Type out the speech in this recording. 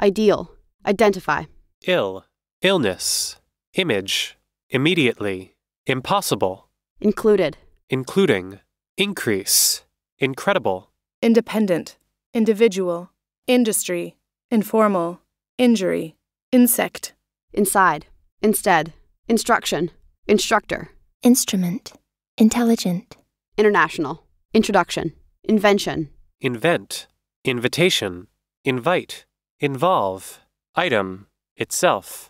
Ideal. Identify. Ill. Illness. Image. Immediately. Impossible. Included. Including. Increase. Incredible. Independent. Individual. Industry. Informal. Injury. Insect. Inside. Instead. Instruction. Instructor. Instrument. Intelligent. International. Introduction. Invention. Invent. Invitation. Invite involve, item, itself.